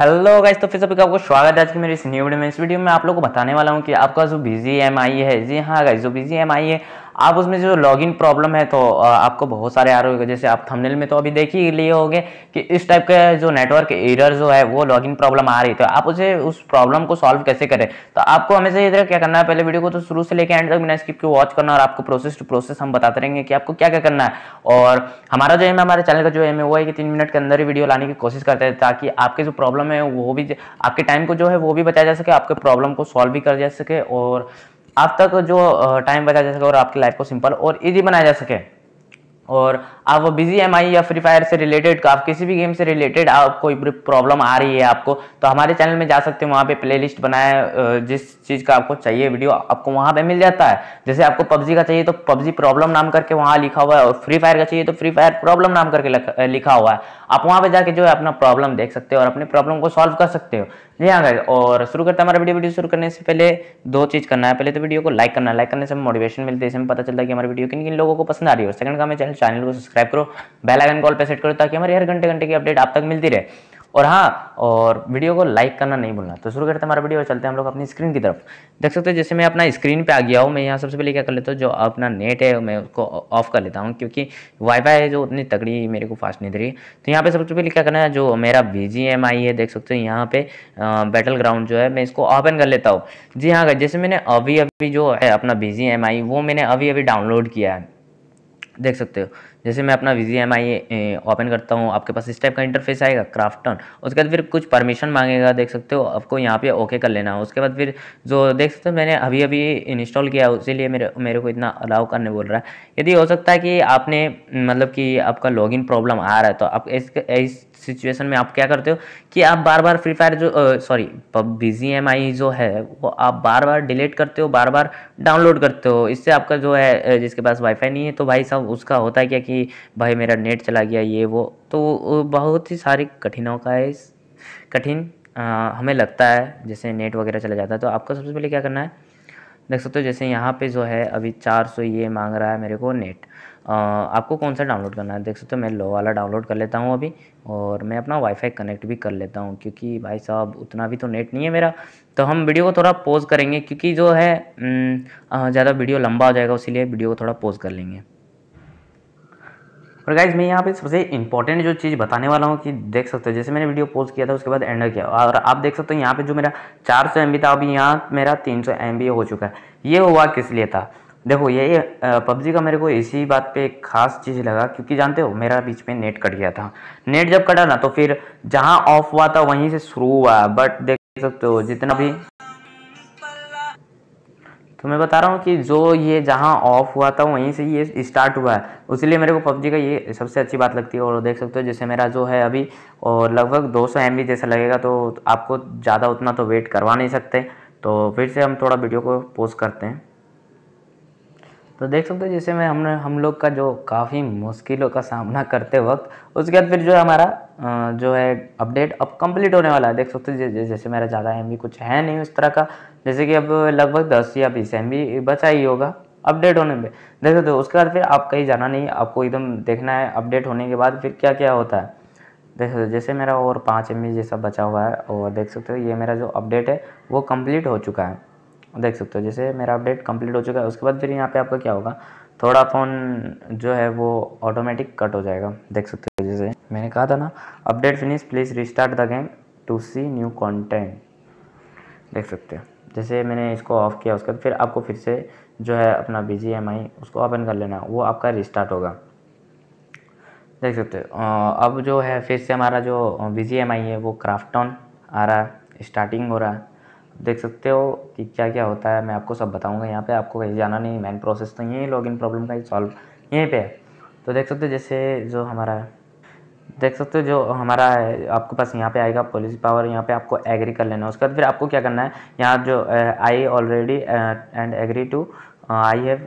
hello guys तो फिर सभी का आपको स्वागत है आज की मेरी इस न्यू वीडियो में इस वीडियो में आप लोगों को बताने वाला हूँ कि आपका जो बिजी एम आई है जी हाँ गाइस जो बिजी एम आई है आप उसमें जो लॉगिन प्रॉब्लम है तो आपको बहुत सारे आ रहे जैसे आप थंबनेल में तो अभी देख ही लिए होंगे कि इस टाइप का जो नेटवर्क एरर जो है वो लॉगिन प्रॉब्लम आ रही तो आप उसे उस प्रॉब्लम को सॉल्व कैसे करें तो आपको हमेशा इधर क्या करना है पहले वीडियो को तो शुरू से लेकर एंड तक बिना स्किप के वॉच करना और आपको प्रोसेस टू प्रोसेस हम बताते रहेंगे कि आपको क्या क्या करना है और हमारा जो एम है हमारे चैनल का जो एम है वो है कि तीन मिनट के अंदर ही वीडियो लाने की कोशिश करते हैं ताकि आपके जो प्रॉब्लम है वो भी आपके टाइम को जो है वो भी बचाया जा सके आपके प्रॉब्लम को सॉल्व भी कर जा सके और आप तक जो टाइम बचा जा सके और आपकी लाइफ को सिंपल और ईजी बनाया जा सके और आप वो बिजी एम या फ्री फायर से रिलेटेड आप किसी भी गेम से रिलेटेड आप कोई प्रॉब्लम आ रही है आपको तो हमारे चैनल में जा सकते हैं वहाँ पे प्लेलिस्ट बनाए जिस चीज़ का आपको चाहिए वीडियो आपको वहाँ पे मिल जाता है जैसे आपको पबजी का चाहिए तो पबजी प्रॉब्लम नाम करके वहाँ लिखा हुआ है और फ्री फायर का चाहिए तो फ्री फायर प्रॉब्लम नाम करके लिखा हुआ है आप वहाँ पर जाके जो है अपना प्रॉब्लम देख सकते हो और अपनी प्रॉब्लम को सॉल्व कर सकते हो जी हाँ और शुरू करते हैं हमारे वीडियो वीडियो शुरू करने से पहले दो चीज़ करना है पहले तो वीडियो को लाइक करना लाइक करने से मोटिवेशन मिलती है इसमें पता चलता है कि हमारे वीडियो किन किन लोगों को पसंद आ रही है और सेकंड का हमें चैनल चैनल को सब्सक्राइब करो बेल आइकन कॉल पे सेट करो ताकि हमारे हर घंटे घंटे की अपडेट आप तक मिलती रहे और हाँ और वीडियो को लाइक करना नहीं भूलना तो शुरू करते हैं हमारा वीडियो और चलते हैं हम लोग अपनी स्क्रीन की तरफ देख सकते हैं जैसे मैं अपना स्क्रीन पे आ गया हूँ मैं यहाँ सबसे पहले क्या कर लेता हूँ जो अपना नेट है मैं उसको ऑफ कर लेता हूँ क्योंकि वाईफाई है जो उतनी तगड़ी मेरे को फास्ट नहीं दे रही तो यहाँ पर सबसे पहले क्या करना है जो मेरा आई है देख सकते हो यहाँ पे बैटल ग्राउंड जो है मैं इसको ओपन कर लेता हूँ जी हाँ जैसे मैंने अभी अभी जो है अपना आई वो मैंने अभी अभी डाउनलोड किया है देख सकते हो जैसे मैं अपना वी एम आई ओपन करता हूँ आपके पास इस टाइप का इंटरफेस आएगा क्राफ्टन उसके बाद फिर कुछ परमिशन मांगेगा देख सकते हो आपको यहाँ पे ओके कर लेना है उसके बाद फिर जो देख सकते हो मैंने अभी अभी इंस्टॉल किया लिए मेरे मेरे को इतना अलाउ करने बोल रहा है यदि हो सकता है कि आपने मतलब कि आपका लॉग प्रॉब्लम आ रहा है तो आप इस सिचुएशन में आप क्या करते हो कि आप बार बार फ्री फायर जो sorry PUBG G M I जो है वो आप बार बार डिलीट करते हो बार बार डाउनलोड करते हो इससे आपका जो है जिसके पास वाईफाई नहीं है तो भाई साहब उसका होता है क्या कि भाई मेरा नेट चला गया ये वो तो बहुत ही सारी कठिनाओं का है कठिन हमें लगता है जैसे नेट वगैरह चला जाता है तो आपको सबसे पहले क्या करना है देख सकते हो जैसे यहाँ पे जो है अभी 400 ये मांग रहा है मेरे को नेट आपको कौन सा डाउनलोड करना है देख सकते हो मैं लो वाला डाउनलोड कर लेता हूँ अभी और मैं अपना वाईफाई कनेक्ट भी कर लेता हूँ क्योंकि भाई साहब उतना भी तो नेट नहीं है मेरा तो हम वीडियो को थोड़ा पोज करेंगे क्योंकि जो है ज़्यादा वीडियो लंबा हो जाएगा इसीलिए वीडियो को थोड़ा पोज कर लेंगे और गाइज मैं यहाँ पे सबसे इंपॉर्टेंट जो चीज़ बताने वाला हूँ कि देख सकते हो जैसे मैंने वीडियो पोस्ट किया था उसके बाद एंड किया और आप देख सकते हो यहाँ पे जो मेरा 400 सौ था अभी यहाँ मेरा 300 सौ हो चुका है ये हुआ किस लिए था देखो ये पबजी का मेरे को इसी बात पे एक खास चीज़ लगा क्योंकि जानते हो मेरा बीच में नेट कट गया था नेट जब कटा ना तो फिर जहाँ ऑफ हुआ था वहीं से शुरू हुआ बट देख सकते हो जितना भी तो मैं बता रहा हूँ कि जो ये जहाँ ऑफ हुआ था वहीं से ये स्टार्ट हुआ है उसीलिए मेरे को पबजी का ये सबसे अच्छी बात लगती है और देख सकते हो जैसे मेरा जो है अभी और लगभग 200 सौ जैसा लगेगा तो आपको ज़्यादा उतना तो वेट करवा नहीं सकते तो फिर से हम थोड़ा वीडियो को पोस्ट करते हैं तो देख सकते हो जैसे में हमने हम लोग का जो काफ़ी मुश्किलों का सामना करते वक्त उसके बाद फिर जो है हमारा जो है अपडेट अब कंप्लीट होने वाला है देख सकते हो जैसे, मेरा ज़्यादा एम कुछ है नहीं उस तरह का जैसे कि अब लगभग दस या बीस एम बचा ही होगा अपडेट होने में देख सकते हो उसके बाद फिर आप कहीं जाना नहीं आपको एकदम देखना है अपडेट होने के बाद फिर क्या क्या होता है देख सकते हो जैसे मेरा और पाँच एम जैसा बचा हुआ है और देख सकते हो ये मेरा जो अपडेट है वो कम्प्लीट हो चुका है देख सकते हो जैसे मेरा अपडेट कंप्लीट हो चुका है उसके बाद फिर यहाँ पे आपका क्या होगा थोड़ा फ़ोन जो है वो ऑटोमेटिक कट हो जाएगा देख सकते हो जैसे मैंने कहा था ना update finish please restart the game to see new content देख सकते हो जैसे मैंने इसको ऑफ़ किया उसके बाद फिर आपको फिर से जो है अपना बी जी एम आई उसको ओपन कर लेना वो आपका रिस्टार्ट होगा देख सकते हो अब जो है फिर से हमारा जो बी जी एम आई है वो क्राफ्टॉन आ रहा है स्टार्टिंग हो रहा है देख सकते हो कि क्या क्या होता है मैं आपको सब बताऊंगा यहाँ पे आपको कहीं जाना नहीं मेन प्रोसेस तो यही लॉगिन प्रॉब्लम का ही सॉल्व यहीं पे है तो देख सकते हो जैसे जो हमारा है देख सकते हो जो हमारा है आपके पास यहाँ पे आएगा पॉलिसी पावर यहाँ पे आपको एग्री कर लेना है उसके बाद फिर आपको क्या करना है यहाँ जो I already and agree to I have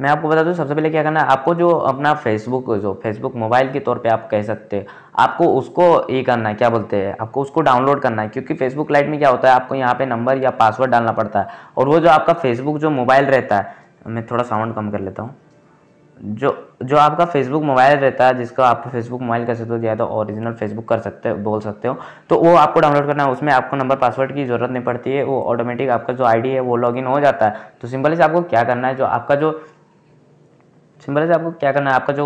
मैं आपको बता दूं सबसे पहले क्या करना है आपको जो अपना फेसबुक जो फेसबुक मोबाइल के तौर पे आप कह सकते हैं आपको उसको ये करना है क्या बोलते हैं आपको उसको डाउनलोड करना है क्योंकि फेसबुक लाइट में क्या होता है आपको यहाँ पे नंबर या पासवर्ड डालना पड़ता है और वो जो आपका फेसबुक जो मोबाइल रहता है मैं थोड़ा साउंड कम कर लेता हूँ जो जो आपका फेसबुक मोबाइल रहता है जिसको आप फेसबुक मोबाइल कर सकते हो या तो ओरिजिनल फेसबुक कर सकते हो बोल सकते हो तो वो आपको डाउनलोड करना है उसमें आपको नंबर पासवर्ड की ज़रूरत नहीं पड़ती है वो ऑटोमेटिक आपका जो आईडी है वो लॉगिन हो जाता है तो सिंपल से आपको क्या करना है जो आपका जो सिंपल से आपको क्या करना है आपका जो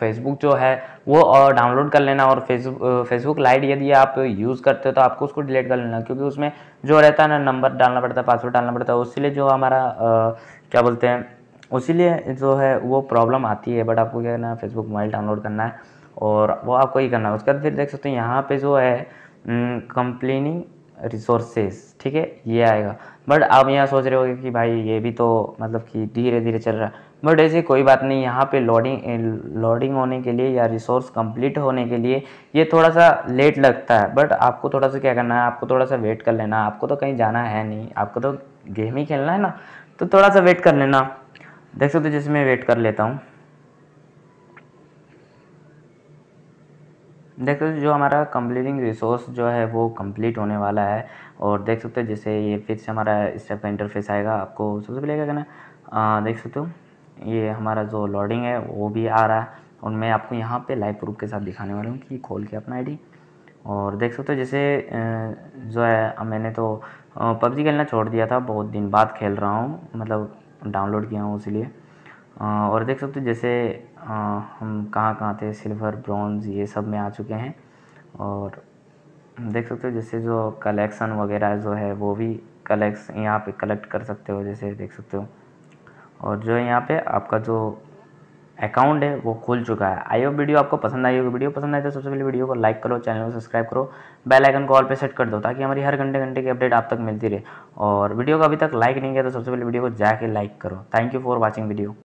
फेसबुक जो है वो और डाउनलोड कर लेना और फेसबुक फेसबुक लाइट यदि आप यूज़ करते हो तो आपको उसको डिलीट कर लेना क्योंकि उसमें जो रहता है ना नंबर डालना पड़ता है पासवर्ड डालना पड़ता है उसी जो हमारा क्या बोलते हैं उसीलिए जो है वो प्रॉब्लम आती है बट आपको क्या करना है फेसबुक मोबाइल डाउनलोड करना है और वो आपको ही करना है उसके बाद फिर देख सकते हो यहाँ पे जो है कंप्लेनिंग रिसोर्सेस ठीक है ये आएगा बट आप यहाँ सोच रहे होगे कि भाई ये भी तो मतलब कि धीरे धीरे चल रहा है बट ऐसे कोई बात नहीं यहाँ पे लोडिंग लोडिंग होने के लिए या रिसोर्स कंप्लीट होने के लिए ये थोड़ा सा लेट लगता है बट आपको थोड़ा सा क्या करना है आपको थोड़ा सा वेट कर लेना आपको तो कहीं जाना है नहीं आपको तो गेम ही खेलना है ना तो थोड़ा सा वेट कर लेना देख सकते तो मैं वेट कर लेता हूँ देख सकते जो हमारा कंप्लीटिंग रिसोर्स जो है वो कंप्लीट होने वाला है और देख सकते हो जैसे ये फिर से हमारा स्टेप का इंटरफेस आएगा आपको सबसे पहले क्या करना देख सकते हो ये हमारा जो लोडिंग है वो भी आ रहा है और मैं आपको यहाँ पे लाइव प्रूफ के साथ दिखाने वाला हूँ कि खोल के अपना आईडी और देख सकते हो जैसे जो है मैंने तो पबजी खेलना छोड़ दिया था बहुत दिन बाद खेल रहा हूँ मतलब डाउनलोड किया हूँ इसलिए और देख सकते हो जैसे हम कहाँ कहाँ थे सिल्वर ब्रॉन्ज़ ये सब में आ चुके हैं और देख सकते हो जैसे जो कलेक्शन वगैरह जो है वो भी कलेक्स यहाँ पे कलेक्ट कर सकते हो जैसे देख सकते हो और जो यहाँ पे आपका जो अकाउंट है वो खुल चुका है आई होप वीडियो आपको पसंद आई होगी वीडियो पसंद आए तो सबसे पहले वीडियो को लाइक करो चैनल को सब्सक्राइब करो बेल आइकन को ऑल पे सेट कर दो ताकि हमारी हर घंटे घंटे की अपडेट आप तक मिलती रहे और वीडियो को अभी तक लाइक नहीं किया तो सबसे पहले वीडियो को जाके लाइक करो thank you for watching video